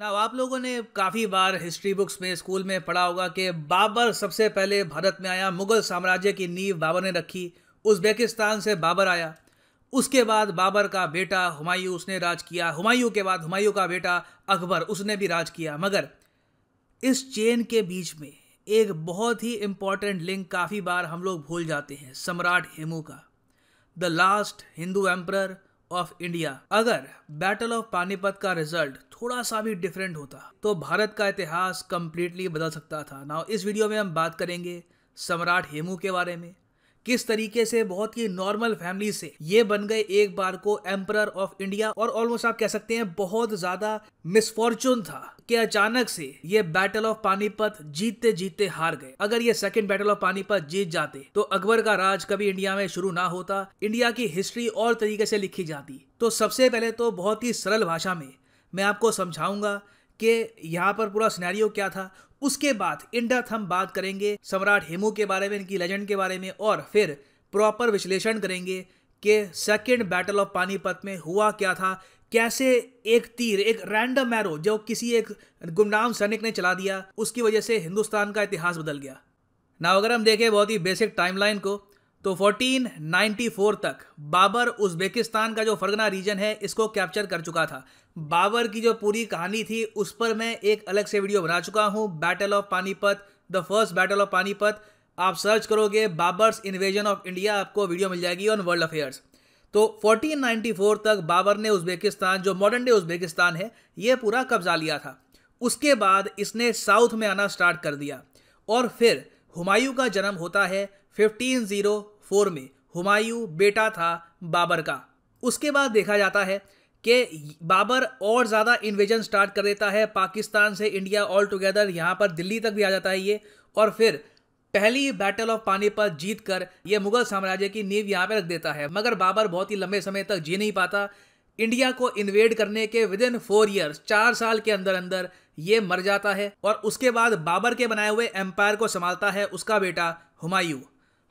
ना आप लोगों ने काफ़ी बार हिस्ट्री बुक्स में स्कूल में पढ़ा होगा कि बाबर सबसे पहले भारत में आया मुग़ल साम्राज्य की नींव बाबर ने रखी उज़्बेकिस्तान से बाबर आया उसके बाद बाबर का बेटा हुमायूं उसने राज किया हुमायूं के बाद हुमायूं का बेटा अकबर उसने भी राज किया मगर इस चेन के बीच में एक बहुत ही इम्पॉर्टेंट लिंक काफ़ी बार हम लोग भूल जाते हैं सम्राट हेमू का the last Hindu emperor of India अगर बैटल ऑफ पानीपत का रिजल्ट थोड़ा सा भी डिफरेंट होता तो भारत का इतिहास कंप्लीटली बदल सकता था ना इस वीडियो में हम बात करेंगे सम्राट हेमू के बारे में किस तरीके से बहुत ही नॉर्मल फैमिली से ये बन गए एक बार को एम्पर ऑफ इंडिया और ऑलमोस्ट आप कह सकते हैं बहुत ज्यादा मिसफॉर्चून था कि अचानक से ये बैटल ऑफ पानीपत जीतते जीतते हार गए अगर ये सेकेंड बैटल ऑफ पानीपत जीत जाते तो अकबर का राज कभी इंडिया में शुरू ना होता इंडिया की हिस्ट्री और तरीके से लिखी जाती तो सबसे पहले तो बहुत ही सरल भाषा में मैं आपको समझाऊंगा कि यहाँ पर पूरा सिनेरियो क्या था उसके बाद इनडेथ हम बात करेंगे सम्राट हेमू के बारे में इनकी लेजेंड के बारे में और फिर प्रॉपर विश्लेषण करेंगे कि सेकेंड बैटल ऑफ पानीपत में हुआ क्या था कैसे एक तीर एक रैंडम एरो जो किसी एक गुमनाम सैनिक ने चला दिया उसकी वजह से हिंदुस्तान का इतिहास बदल गया ना अगर हम देखें बहुत ही बेसिक टाइमलाइन को तो 1494 तक बाबर उज्बेकिस्तान का जो फरगना रीजन है इसको कैप्चर कर चुका था बाबर की जो पूरी कहानी थी उस पर मैं एक अलग से वीडियो बना चुका हूँ battle of Panipat the first battle of Panipat आप सर्च करोगे बाबर्स इन्वेजन ऑफ इंडिया आपको वीडियो मिल जाएगी ऑन वर्ल्ड अफेयर्स तो 1494 तक बाबर ने उज्बेकिस्तान जो मॉडर्न डे उज्बेकिस्तान है ये पूरा कब्जा लिया था उसके बाद इसने साउथ में आना स्टार्ट कर दिया और फिर हुमायूं का जन्म होता है 1504 में हुमायूं बेटा था बाबर का उसके बाद देखा जाता है कि बाबर और ज़्यादा इन्वेजन स्टार्ट कर देता है पाकिस्तान से इंडिया ऑल टुगेदर यहाँ पर दिल्ली तक भी आ जाता है ये और फिर पहली बैटल ऑफ पानीपत जीत कर ये मुगल साम्राज्य की नींव यहाँ पर रख देता है मगर बाबर बहुत ही लंबे समय तक जी नहीं पाता इंडिया को इन्वेड करने के विद इन फोर ईयर्स चार साल के अंदर अंदर ये मर जाता है और उसके बाद बाबर के बनाए हुए एम्पायर को संभालता है उसका बेटा हुमायूं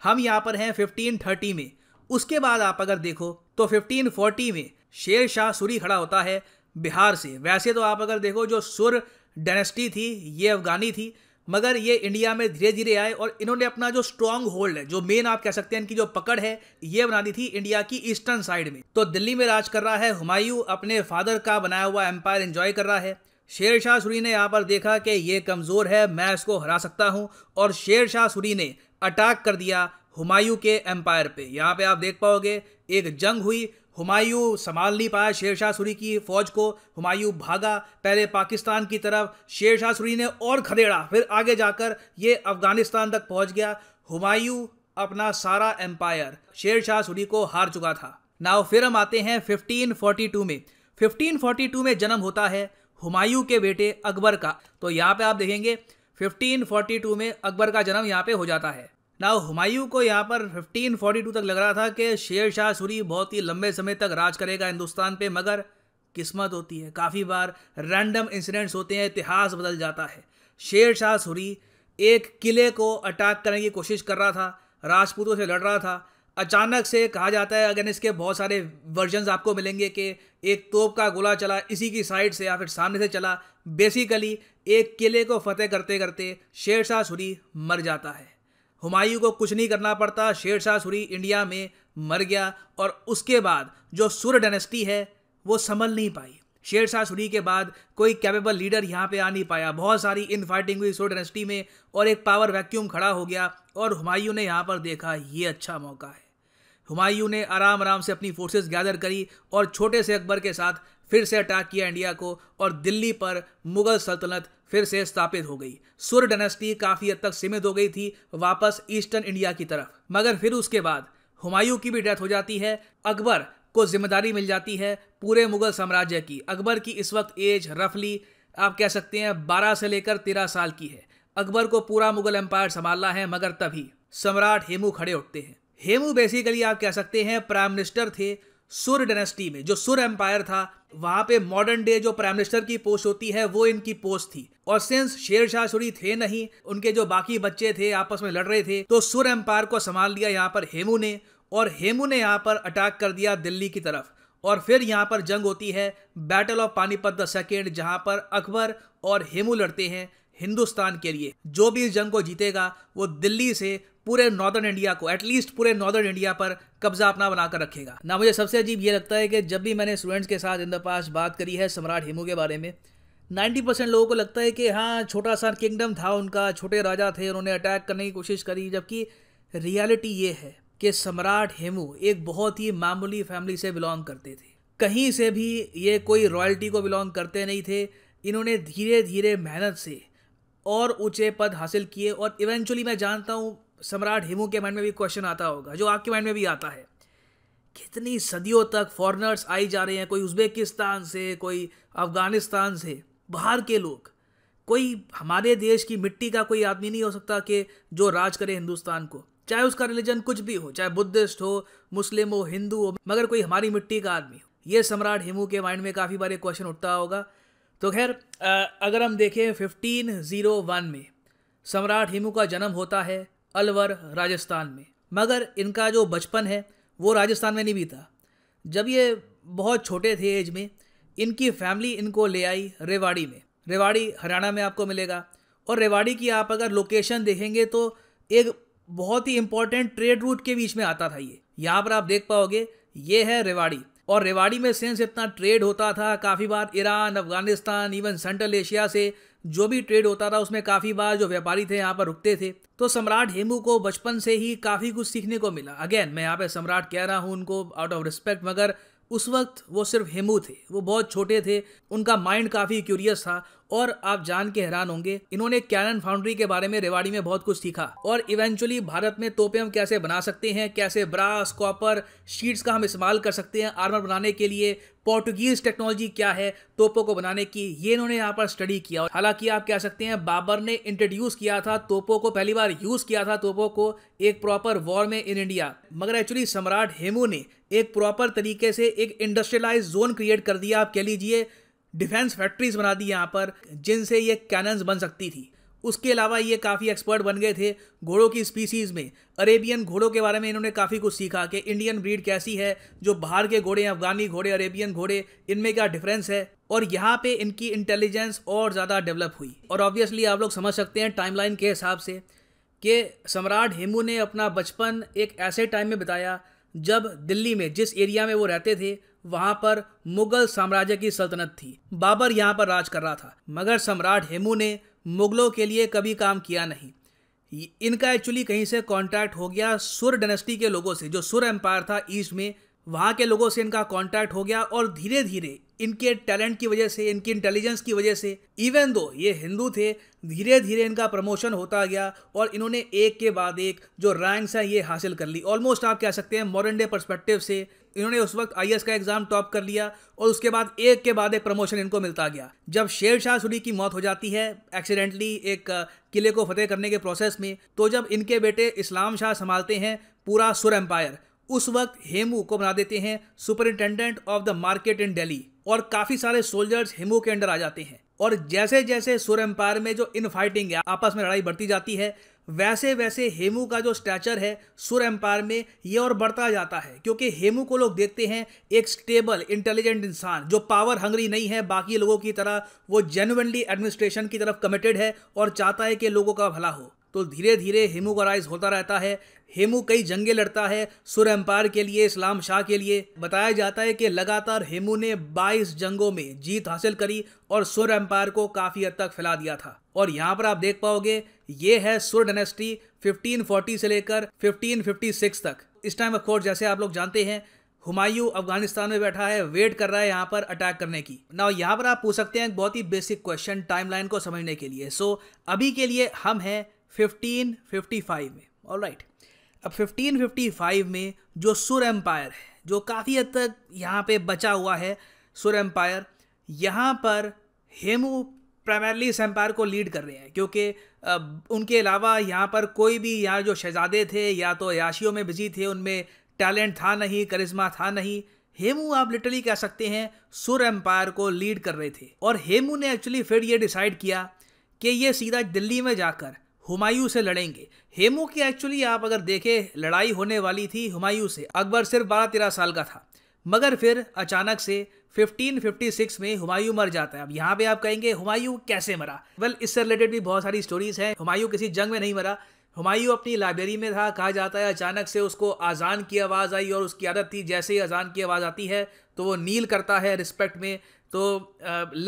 हम यहाँ पर हैं फिफ्टीन थर्टी में उसके बाद आप अगर देखो तो फिफ्टीन फोर्टी में शेर शाह सूरी खड़ा होता है बिहार से वैसे तो आप अगर देखो जो सुर डायनेस्टी थी ये अफगानी थी मगर ये इंडिया में धीरे धीरे आए और इन्होंने अपना जो स्ट्रॉन्ग होल्ड है जो मेन आप कह सकते हैं इनकी जो पकड़ है ये बनानी थी इंडिया की ईस्टर्न साइड में तो दिल्ली में राज कर रहा है हुमायूं अपने फादर का बनाया हुआ एम्पायर एंजॉय कर रहा है शेर शाह सूरी ने यहाँ पर देखा कि ये कमज़ोर है मैं इसको हरा सकता हूँ और शेर शाह सूरी ने अटैक कर दिया हुमायूं के एम्पायर पे यहाँ पे आप देख पाओगे एक जंग हुई हुमायूं संभाल नहीं पाया शेरशाह सूरी की फौज को हुमायूं भागा पहले पाकिस्तान की तरफ शेरशाह सूरी ने और खदेड़ा फिर आगे जाकर ये अफगानिस्तान तक पहुंच गया हुमायूं अपना सारा एम्पायर शेरशाह सूरी को हार चुका था नाव फिर हम आते हैं 1542 में 1542 में जन्म होता है हुमायूं के बेटे अकबर का तो यहाँ पे आप देखेंगे 1542 में अकबर का जन्म यहाँ पे हो जाता है ना हुमायूं को यहाँ पर 1542 तक लग रहा था कि शेर शाह सूरी बहुत ही लंबे समय तक राज करेगा हिंदुस्तान पे मगर किस्मत होती है काफ़ी बार रैंडम इंसिडेंट्स होते हैं इतिहास बदल जाता है शेर शाह सूरी एक किले को अटैक करने की कोशिश कर रहा था राजपूतों से लड़ रहा था अचानक से कहा जाता है अगेन इसके बहुत सारे वर्जन आपको मिलेंगे कि एक तोप का गोला चला इसी की साइड से या फिर सामने से चला बेसिकली एक किले को फतेह करते करते शेर शाह सूरी मर जाता है हुमायूं को कुछ नहीं करना पड़ता शेर शाह सूरी इंडिया में मर गया और उसके बाद जो सुर डेनेस्टी है वो संभल नहीं पाई शेर शाह सूरी के बाद कोई कैपेबल लीडर यहाँ पे आ नहीं पाया बहुत सारी इन फाइटिंग हुई सुर डेनेस्टी में और एक पावर वैक्यूम खड़ा हो गया और हुमायूं ने यहाँ पर देखा ये अच्छा मौका है हुमायूं ने आराम आराम से अपनी फोर्सेस गैदर करी और छोटे से अकबर के साथ फिर से अटैक किया इंडिया को और दिल्ली पर मुगल सल्तनत फिर से स्थापित हो गई सुर डायनेस्टी काफ़ी हद तक सीमित हो गई थी वापस ईस्टर्न इंडिया की तरफ मगर फिर उसके बाद हुमायूं की भी डेथ हो जाती है अकबर को जिम्मेदारी मिल जाती है पूरे मुगल साम्राज्य की अकबर की इस वक्त एज रफली आप कह सकते हैं बारह से लेकर तेरह साल की है अकबर को पूरा मुगल एम्पायर संभालना है मगर तभी सम्राट हेमू खड़े उठते हैं हेमू बेसिकली आप कह सकते हैं प्राइम मिनिस्टर थे सुर डेनेस्टी में जो सुर एम्पायर था वहां पे मॉडर्न डे जो प्राइम मिनिस्टर की पोस्ट होती है वो इनकी पोस्ट थी और सिंस शेर सूरी थे नहीं उनके जो बाकी बच्चे थे आपस में लड़ रहे थे तो सुर एम्पायर को संभाल लिया यहाँ पर हेमू ने और हेमू ने यहाँ पर अटैक कर दिया दिल्ली की तरफ और फिर यहाँ पर जंग होती है battle of Panipat the second जहाँ पर अकबर और हेमू लड़ते हैं हिंदुस्तान के लिए जो भी इस जंग को जीतेगा वो दिल्ली से पूरे नॉर्दर्न इंडिया को एटलीस्ट पूरे नॉर्दर्न इंडिया पर कब्जा अपना बनाकर रखेगा ना मुझे सबसे अजीब ये लगता है कि जब भी मैंने स्टूडेंट्स के साथ इन द पास बात करी है सम्राट हेमू के बारे में 90 परसेंट लोगों को लगता है कि हाँ छोटा सा किंगडम था उनका छोटे राजा थे उन्होंने अटैक करने की कोशिश करी जबकि रियलिटी ये है कि सम्राट हेमू एक बहुत ही मामूली फैमिली से बिलोंग करते थे कहीं से भी ये कोई रॉयल्टी को बिलोंग करते नहीं थे इन्होंने धीरे धीरे मेहनत से और ऊंचे पद हासिल किए और इवेंचुअली मैं जानता हूँ सम्राट हिमू के माइंड में भी क्वेश्चन आता होगा जो आपके माइंड में भी आता है कितनी सदियों तक फॉरनर्स आई जा रहे हैं कोई उज्बेकिस्तान से कोई अफ़गानिस्तान से बाहर के लोग कोई हमारे देश की मिट्टी का कोई आदमी नहीं हो सकता कि जो राज करे हिंदुस्तान को चाहे उसका रिलीजन कुछ भी हो चाहे बुद्धिस्ट हो मुस्लिम हो हिंदू हो मगर कोई हमारी मिट्टी का आदमी हो ये सम्राट हिमू के माइंड में काफ़ी बारे क्वेश्चन उठता होगा तो खैर अगर हम देखें फिफ्टीन ज़ीरो वन में सम्राट हिमू का जन्म होता है अलवर राजस्थान में मगर इनका जो बचपन है वो राजस्थान में नहीं बीता जब ये बहुत छोटे थे एज में इनकी फैमिली इनको ले आई रेवाड़ी में रेवाड़ी हरियाणा में आपको मिलेगा और रेवाड़ी की आप अगर लोकेशन देखेंगे तो एक बहुत ही इंपॉर्टेंट ट्रेड रूट के बीच में आता था ये यहाँ पर आप देख पाओगे ये है रेवाड़ी और रेवाड़ी में सेंस इतना ट्रेड होता था काफ़ी बार Iran Afghanistan even central Asia से जो भी ट्रेड होता था उसमें काफ़ी बार जो व्यापारी थे यहाँ पर रुकते थे तो सम्राट हेमू को बचपन से ही काफ़ी कुछ सीखने को मिला अगेन मैं यहाँ पे सम्राट कह रहा हूँ उनको आउट ऑफ रिस्पेक्ट मगर उस वक्त वो सिर्फ हेमू थे वो बहुत छोटे थे उनका माइंड काफ़ी क्यूरियस था और आप जान के हैरान होंगे इन्होंने कैनन फाउंड्री के बारे में रेवाड़ी में बहुत कुछ सीखा और इवेंचुअली भारत में तोपे हम कैसे बना सकते हैं कैसे ब्रास कॉपर शीट्स का हम इस्तेमाल कर सकते हैं आर्मर बनाने के लिए पोर्टुगीज टेक्नोलॉजी क्या है तोपों को बनाने की ये इन्होंने यहाँ पर स्टडी किया हालांकि आप कह सकते हैं बाबर ने इंट्रोड्यूस किया था तोपों को पहली बार यूज किया था तोपों को एक प्रॉपर वॉर में इन इंडिया मगर एक्चुअली सम्राट हेमू ने एक प्रॉपर तरीके से एक इंडस्ट्रियलाइज जोन क्रिएट कर दिया आप कह लीजिए डिफेंस फैक्ट्रीज बना दी यहाँ पर जिनसे ये कैनन्स बन सकती थी उसके अलावा ये काफ़ी एक्सपर्ट बन गए थे घोड़ों की स्पीसीज़ में अरेबियन घोड़ों के बारे में इन्होंने काफ़ी कुछ सीखा कि इंडियन ब्रीड कैसी है जो बाहर के घोड़े अफगानी घोड़े अरेबियन घोड़े इनमें क्या डिफरेंस है और यहाँ पे इनकी इंटेलिजेंस और ज़्यादा डेवलप हुई और ऑब्वियसली आप लोग समझ सकते हैं टाइमलाइन के हिसाब से कि सम्राट हेमू ने अपना बचपन एक ऐसे टाइम में बिताया जब दिल्ली में जिस एरिया में वो रहते थे वहां पर मुगल साम्राज्य की सल्तनत थी बाबर यहाँ पर राज कर रहा था मगर सम्राट हेमू ने मुगलों के लिए कभी काम किया नहीं इनका एक्चुअली कहीं से कांटेक्ट हो गया सुर डेनेस्टी के लोगों से जो सुर एम्पायर था ईस्ट में वहाँ के लोगों से इनका कांटेक्ट हो गया और धीरे धीरे इनके टैलेंट की वजह से इनकी इंटेलिजेंस की वजह से इवन दो ये हिंदू थे धीरे धीरे इनका प्रमोशन होता गया और इन्होंने एक के बाद एक जो रैंक्स हैं ये हासिल कर ली ऑलमोस्ट आप कह सकते हैं मॉडर्न डे परस्पेक्टिव से इन्होंने उस वक्त आई का एग्जाम टॉप कर लिया और उसके बाद एक के बाद एक प्रमोशन इनको मिलता गया जब शेर शाह सूरी की मौत हो जाती है एक्सीडेंटली एक किले को फतेह करने के प्रोसेस में तो जब इनके बेटे इस्लाम शाह संभालते हैं पूरा सुर एम्पायर उस वक्त हेमू को बना देते हैं superintendent of the market in Delhi और काफ़ी सारे सोल्जर्स हेमू के अंडर आ जाते हैं और जैसे जैसे सुर एम्पायर में जो इन फाइटिंग है आपस में लड़ाई बढ़ती जाती है वैसे वैसे हेमू का जो स्टैचर है सुर एम्पायर में ये और बढ़ता जाता है क्योंकि हेमू को लोग देखते हैं एक स्टेबल इंटेलिजेंट इंसान जो पावर हंगरी नहीं है बाकी लोगों की तरह वो जेनुअनली एडमिनिस्ट्रेशन की तरफ कमिटेड है और चाहता है कि लोगों का भला हो तो धीरे धीरे हेमू का राइज होता रहता है हेमू कई जंगे लड़ता है सुर एम्पायर के लिए इस्लाम शाह के लिए बताया जाता है कि लगातार हेमू ने 22 जंगों में जीत हासिल करी और सुर एम्पायर को काफ़ी हद तक फैला दिया था और यहाँ पर आप देख पाओगे ये है सुर डेनेस्टी 1540 से लेकर 1556 तक इस टाइम ऑफ जैसे आप लोग जानते हैं हुमायूं अफगानिस्तान में बैठा है वेट कर रहा है यहाँ पर अटैक करने की ना यहाँ पर आप पूछ सकते हैं एक बहुत ही बेसिक क्वेश्चन टाइमलाइन को समझने के लिए सो so, अभी के लिए हम हैं 1555 में और राइट अब 1555 में जो सुर एम्पायर है जो काफ़ी हद तक यहाँ पे बचा हुआ है सुर एम्पायर यहाँ पर हेमू प्राइमरली इस एम्पायर को लीड कर रहे हैं क्योंकि उनके अलावा यहाँ पर कोई भी यहाँ जो शहजादे थे या तो याशियों में बिजी थे उनमें टैलेंट था नहीं करिश्मा था नहीं हेमू आप लिटरली कह सकते हैं सुर एम्पायर को लीड कर रहे थे और हेमू ने एक्चुअली फिर ये डिसाइड किया कि ये सीधा दिल्ली में जाकर हुमायूं से लड़ेंगे हेमू की एक्चुअली आप अगर देखें लड़ाई होने वाली थी हुमायूं से अकबर सिर्फ बारह तेरह साल का था मगर फिर अचानक से 1556 में हुमायूं मर जाता है अब यहाँ पे आप कहेंगे हुमायूं कैसे मरा वेल well, इससे रिलेटेड भी बहुत सारी स्टोरीज हैं हुमायूं किसी जंग में नहीं मरा हुमायूं अपनी लाइब्रेरी में था कहा जाता है अचानक से उसको अजान की आवाज़ आई और उसकी आदत थी जैसे ही अजान की आवाज़ आती है तो वो नील करता है रिस्पेक्ट में तो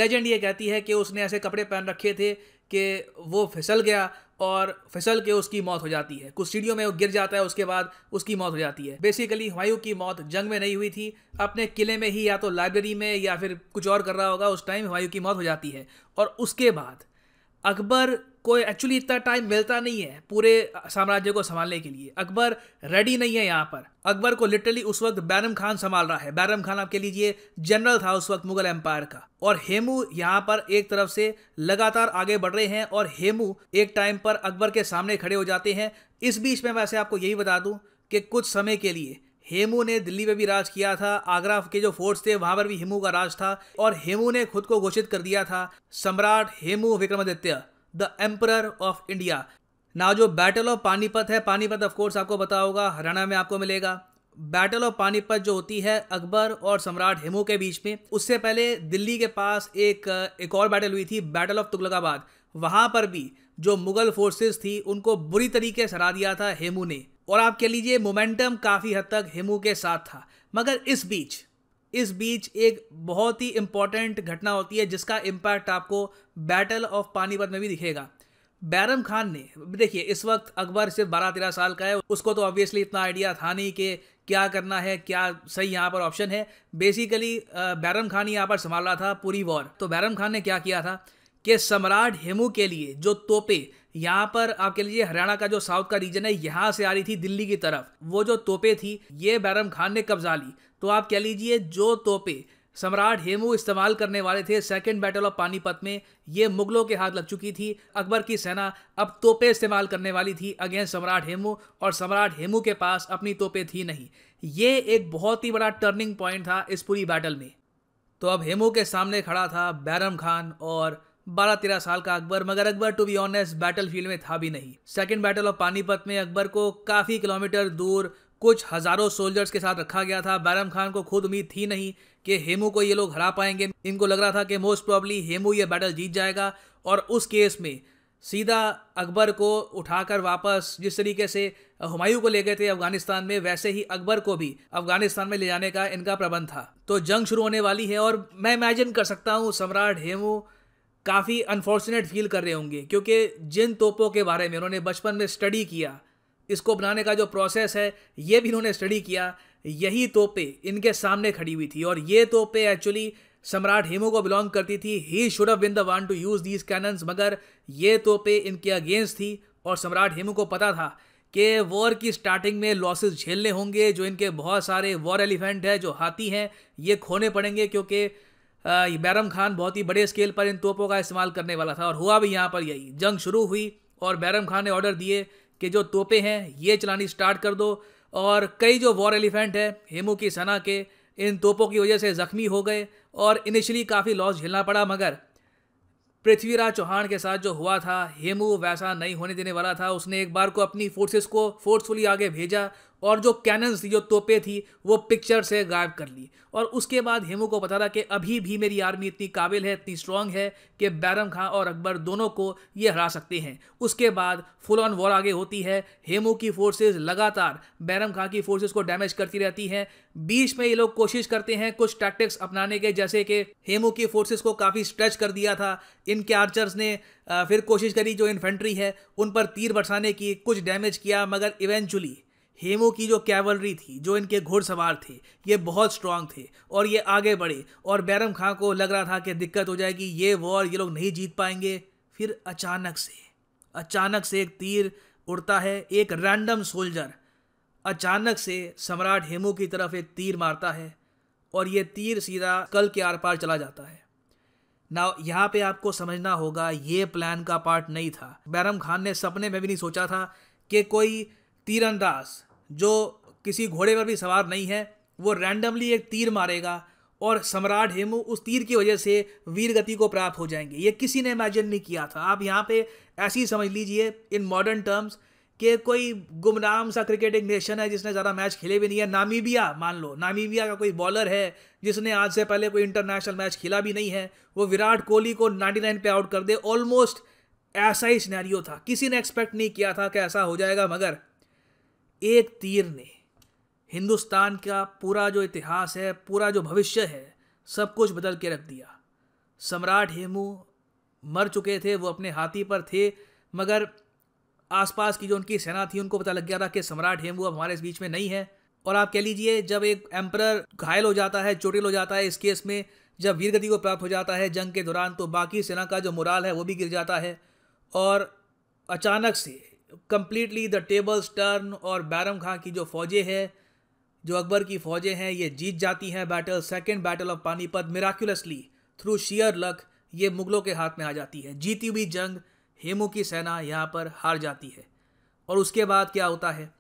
लेजेंड ये कहती है कि उसने ऐसे कपड़े पहन रखे थे कि वो फिसल गया और फिसल के उसकी मौत हो जाती है कुछ सीढ़ियों में वो गिर जाता है उसके बाद उसकी मौत हो जाती है बेसिकली हुमायूं की मौत जंग में नहीं हुई थी अपने किले में ही या तो लाइब्रेरी में या फिर कुछ और कर रहा होगा उस टाइम हुमायूं की मौत हो जाती है और उसके बाद अकबर कोई एक्चुअली इतना टाइम मिलता नहीं है पूरे साम्राज्य को संभालने के लिए अकबर रेडी नहीं है यहाँ पर अकबर को लिटरली उस वक्त बैरम खान संभाल रहा है बैरम खान आपके लीजिए जनरल था उस वक्त मुगल एम्पायर का और हेमू यहाँ पर एक तरफ से लगातार आगे बढ़ रहे हैं और हेमू एक टाइम पर अकबर के सामने खड़े हो जाते हैं इस बीच में वैसे आपको यही बता दूँ कि कुछ समय के लिए हेमू ने दिल्ली में भी राज किया था आगरा के जो फोर्ट्स थे वहां पर भी हेमू का राज था और हेमू ने खुद को घोषित कर दिया था सम्राट Hemu Vikramaditya the emperor of India ना जो बैटल ऑफ पानीपत है पानीपत ऑफ कोर्स आपको पता होगा हरियाणा में आपको मिलेगा बैटल ऑफ पानीपत जो होती है अकबर और सम्राट हेमू के बीच में उससे पहले दिल्ली के पास एक एक और बैटल हुई थी बैटल ऑफ तुगलकाबाद वहां पर भी जो मुगल फोर्सेस थी उनको बुरी तरीके से हरा दिया था हेमू ने और आप कह लीजिए मोमेंटम काफ़ी हद तक हेमू के साथ था मगर इस बीच इस बीच एक बहुत ही इंपॉर्टेंट घटना होती है जिसका इम्पैक्ट आपको बैटल ऑफ पानीपत में भी दिखेगा बैरम खान ने देखिए इस वक्त अकबर सिर्फ बारह तेरह साल का है उसको तो ऑब्वियसली इतना आइडिया था नहीं कि क्या करना है क्या सही यहाँ पर ऑप्शन है बेसिकली बैरम खान ही यहाँ पर संभाल रहा था पूरी वॉर तो बैरम खान ने क्या किया था कि सम्राट हेमू के लिए जो तोपे यहाँ पर आप कह लीजिए हरियाणा का जो साउथ का रीजन है यहाँ से आ रही थी दिल्ली की तरफ वो जो तोपे थी ये बैरम खान ने कब्जा ली तो आप कह लीजिए जो तोपे सम्राट हेमू इस्तेमाल करने वाले थे सेकेंड बैटल ऑफ पानीपत में ये मुगलों के हाथ लग चुकी थी अकबर की सेना अब तोपे इस्तेमाल करने वाली थी अगेंस्ट सम्राट हेमू और सम्राट हेमू के पास अपनी तोपे थी नहीं ये एक बहुत ही बड़ा टर्निंग पॉइंट था इस पूरी बैटल में तो अब हेमू के सामने खड़ा था बैरम खान और बारह तेरह साल का अकबर मगर Akbar to be honest battle field में था भी नहीं सेकेंड बैटल ऑफ पानीपत में अकबर को काफ़ी किलोमीटर दूर कुछ हज़ारों सोल्जर्स के साथ रखा गया था बैरम खान को खुद उम्मीद थी नहीं कि हेमू को ये लोग हरा पाएंगे इनको लग रहा था कि मोस्ट प्रॉब्ली हेमू ये बैटल जीत जाएगा और उस केस में सीधा अकबर को उठाकर वापस जिस तरीके से हुमायूं को ले गए थे अफगानिस्तान में वैसे ही अकबर को भी अफगानिस्तान में ले जाने का इनका प्रबंध था तो जंग शुरू होने वाली है और मैं इमेजिन कर सकता हूँ सम्राट हेमू काफ़ी अनफॉर्चुनेट फील कर रहे होंगे क्योंकि जिन तोपों के बारे में उन्होंने बचपन में स्टडी किया इसको बनाने का जो प्रोसेस है ये भी इन्होंने स्टडी किया यही तोपे इनके सामने खड़ी हुई थी और ये तोपे एक्चुअली सम्राट हेमू को बिलोंग करती थी he should have been the one to use these cannons मगर ये तोपे इनके अगेंस्ट थी और सम्राट हेमू को पता था कि वॉर की स्टार्टिंग में लॉसेस झेलने होंगे जो इनके बहुत सारे वॉर एलिफेंट हैं जो हाथी हैं ये खोने पड़ेंगे क्योंकि बैरम खान बहुत ही बड़े स्केल पर इन तोपों का इस्तेमाल करने वाला था और हुआ भी यहाँ पर यही जंग शुरू हुई और बैरम खान ने ऑर्डर दिए कि जो तोपे हैं ये चलानी स्टार्ट कर दो और कई जो वॉर एलिफेंट है हेमू की सना के इन तोपों की वजह से ज़ख्मी हो गए और इनिशली काफ़ी लॉस झेलना पड़ा मगर पृथ्वीराज चौहान के साथ जो हुआ था हेमू वैसा नहीं होने देने वाला था उसने एक बार को अपनी फोर्सेस को फोर्सफुली आगे भेजा और जो कैनन्स थी जो तोपे थी वो पिक्चर से गायब कर ली और उसके बाद हेमू को पता था कि अभी भी मेरी आर्मी इतनी काबिल है इतनी स्ट्रांग है कि बैरम खां और अकबर दोनों को ये हरा सकते हैं उसके बाद फुल ऑन वॉर आगे होती है हेमू की फोर्सेस लगातार बैरम खां की फोर्सेस को डैमेज करती रहती हैं बीच में ये लोग कोशिश करते हैं कुछ टैक्टिक्स अपनाने के जैसे कि हेमू की फोर्सेज को काफ़ी स्ट्रेच कर दिया था इनके आर्चर्स ने फिर कोशिश करी जो इन्फेंट्री है उन पर तीर बरसाने की कुछ डैमेज किया मगर इवेंचुअली हेमू की जो कैवलरी थी जो इनके घोड़सवार थे ये बहुत स्ट्रांग थे और ये आगे बढ़े और बैरम खां को लग रहा था कि दिक्कत हो जाएगी ये वॉर ये लोग नहीं जीत पाएंगे फिर अचानक से अचानक से एक तीर उड़ता है एक रैंडम सोल्जर अचानक से सम्राट हेमू की तरफ एक तीर मारता है और ये तीर सीधा कल के आर पार चला जाता है ना यहाँ पे आपको समझना होगा ये प्लान का पार्ट नहीं था बैरम खान ने सपने में भी नहीं सोचा था कि कोई तीरंदाज जो किसी घोड़े पर भी सवार नहीं है वो रैंडमली एक तीर मारेगा और सम्राट हेमू उस तीर की वजह से वीर गति को प्राप्त हो जाएंगे ये किसी ने इमेजिन नहीं किया था आप यहाँ पे ऐसी समझ लीजिए इन मॉडर्न टर्म्स के कोई गुमनाम सा क्रिकेटिंग नेशन है जिसने ज़्यादा मैच खेले भी नहीं है नामीबिया मान लो नामीबिया का कोई बॉलर है जिसने आज से पहले कोई इंटरनेशनल मैच खेला भी नहीं है वो विराट कोहली को 99 पे आउट कर दे ऑलमोस्ट ऐसा ही स्नैरियो था किसी ने एक्सपेक्ट नहीं किया था कि ऐसा हो जाएगा मगर एक तीर ने हिंदुस्तान का पूरा जो इतिहास है पूरा जो भविष्य है सब कुछ बदल के रख दिया सम्राट हेमू मर चुके थे वो अपने हाथी पर थे मगर आसपास की जो उनकी सेना थी उनको पता लग गया था कि सम्राट हेमू अब हमारे इस बीच में नहीं है और आप कह लीजिए जब एक एम्पर घायल हो जाता है चोटिल हो जाता है इस केस में जब वीरगति को प्राप्त हो जाता है जंग के दौरान तो बाकी सेना का जो मुराल है वो भी गिर जाता है और अचानक से कम्प्लीटली द टेबल्स टर्न और बैरम खां की जो फ़ौजें हैं जो अकबर की फ़ौजें हैं ये जीत जाती हैं battle second battle of Panipat miraculously through sheer luck ये मुग़लों के हाथ में आ जाती है जीती हुई जंग हेमू की सेना यहाँ पर हार जाती है और उसके बाद क्या होता है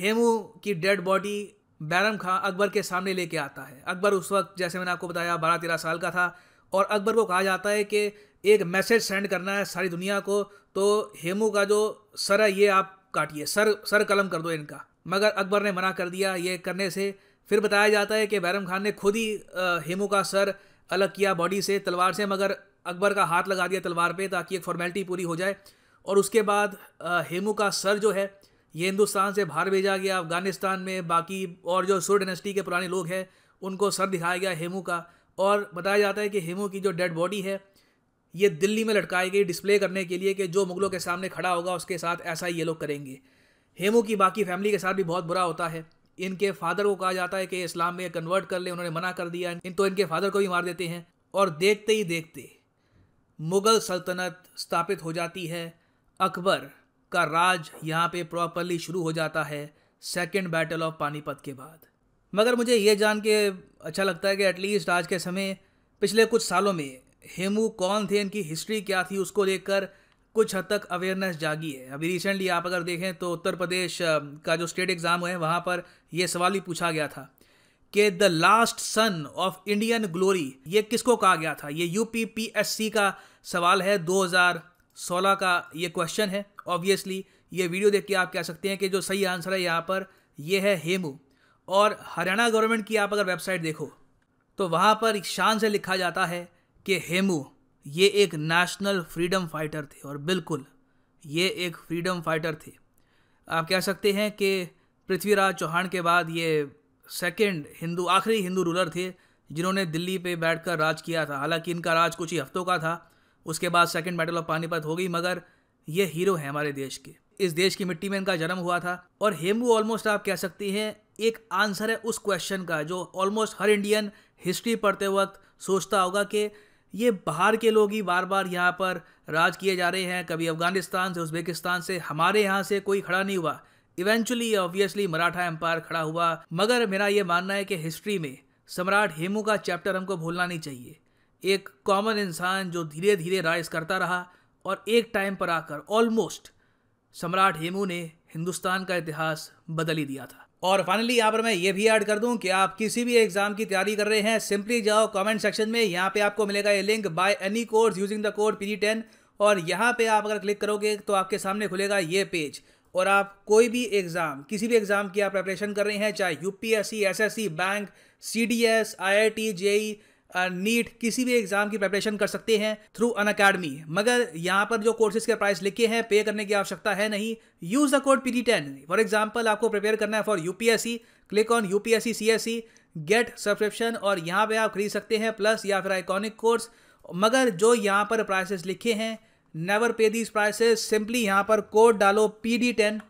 हेमू की डेड बॉडी बैरम खां अकबर के सामने लेके आता है अकबर उस वक्त जैसे मैंने आपको बताया बारह तेरह साल का था और अकबर को कहा जाता है कि एक मैसेज सेंड करना है सारी दुनिया को तो हेमू का जो सर है ये आप काटिए सर सर कलम कर दो इनका मगर अकबर ने मना कर दिया ये करने से फिर बताया जाता है कि बैरम खान ने खुद ही हेमू का सर अलग किया बॉडी से तलवार से मगर अकबर का हाथ लगा दिया तलवार पे ताकि एक फॉर्मेलिटी पूरी हो जाए और उसके बाद हेमू का सर जो है ये हिंदुस्तान से बाहर भेजा गया अफगानिस्तान में बाकी और जो सूर्य डेनेस्टी के पुराने लोग हैं उनको सर दिखाया गया हेमू का और बताया जाता है कि हेमू की जो डेड बॉडी है ये दिल्ली में लटकाई गई डिस्प्ले करने के लिए कि जो मुगलों के सामने खड़ा होगा उसके साथ ऐसा ही ये लोग करेंगे हेमू की बाकी फैमिली के साथ भी बहुत बुरा होता है इनके फादर को कहा जाता है कि इस्लाम में कन्वर्ट कर ले उन्होंने मना कर दिया इन तो इनके फादर को भी मार देते हैं और देखते ही देखते मुग़ल सल्तनत स्थापित हो जाती है अकबर का राज यहाँ पे प्रॉपरली शुरू हो जाता है सेकेंड बैटल ऑफ पानीपत के बाद मगर मुझे ये जान के अच्छा लगता है कि एटलीस्ट आज के समय पिछले कुछ सालों में हेमू कौन थे इनकी हिस्ट्री क्या थी उसको लेकर कुछ हद तक अवेयरनेस जागी है अभी रिसेंटली आप अगर देखें तो उत्तर प्रदेश का जो स्टेट एग्ज़ाम है वहाँ पर यह सवाल भी पूछा गया था कि the last son of Indian glory ये किसको कहा गया था ये यू का सवाल है 2016 का ये क्वेश्चन है ऑब्वियसली ये वीडियो देख के आप कह सकते हैं कि जो सही आंसर है यहाँ पर ये है हेमू और हरियाणा गवर्नमेंट की आप अगर वेबसाइट देखो तो वहाँ पर शान से लिखा जाता है कि हेमू ये एक नेशनल फ्रीडम फाइटर थे और बिल्कुल ये एक फ्रीडम फाइटर थे आप कह सकते हैं कि पृथ्वीराज चौहान के बाद ये सेकंड हिंदू आखिरी हिंदू रूलर थे जिन्होंने दिल्ली पे बैठकर राज किया था हालांकि इनका राज कुछ ही हफ्तों का था उसके बाद सेकंड बैटल ऑफ पानीपत हो गई मगर ये हीरो हैं हमारे देश के इस देश की मिट्टी में इनका जन्म हुआ था और हेमू ऑलमोस्ट आप कह सकती हैं एक आंसर है उस क्वेश्चन का जो ऑलमोस्ट हर इंडियन हिस्ट्री पढ़ते वक्त सोचता होगा कि ये बाहर के लोग ही बार बार यहाँ पर राज किए जा रहे हैं कभी अफ़गानिस्तान से उज़्बेकिस्तान से हमारे यहाँ से कोई खड़ा नहीं हुआ इवेंचुअली ऑब्वियसली मराठा एम्पायर खड़ा हुआ मगर मेरा ये मानना है कि हिस्ट्री में सम्राट हेमू का चैप्टर हमको भूलना नहीं चाहिए एक कॉमन इंसान जो धीरे धीरे राइज करता रहा और एक टाइम पर आकर ऑलमोस्ट सम्राट हेमू ने हिंदुस्तान का इतिहास बदल ही दिया था और फाइनली यहाँ पर मैं ये भी ऐड कर दूं कि आप किसी भी एग्जाम की तैयारी कर रहे हैं सिंपली जाओ कमेंट सेक्शन में यहाँ पे आपको मिलेगा ये link buy any course using the code P G ten और यहाँ पे आप अगर क्लिक करोगे तो आपके सामने खुलेगा ये पेज और आप कोई भी एग्ज़ाम किसी भी एग्ज़ाम की आप प्रेपरेशन कर रहे हैं चाहे S C bank C CDS IIT JE NEET किसी भी एग्जाम की प्रिपरेशन कर सकते हैं थ्रू अन अकेडमी मगर यहाँ पर जो कोर्सेज के प्राइस लिखे हैं पे करने की आवश्यकता है नहीं use the code P D ten for example आपको प्रिपेयर करना है for UPSC click on UPSC C get subscription और यहाँ पे आप खरीद सकते हैं प्लस या फिर आइकॉनिक कोर्स मगर जो यहाँ पर प्राइसेस लिखे हैं नेवर पे दीज प्राइसेस सिंपली यहाँ पर कोड डालो पी डी टेन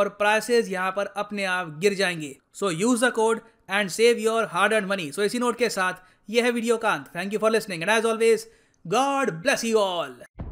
और प्राइसेस यहाँ पर अपने आप गिर जाएंगे so use the code and save your hard and money so इसी नोट के साथ यह है वीडियो का अंत thank you for listening and as always God bless you all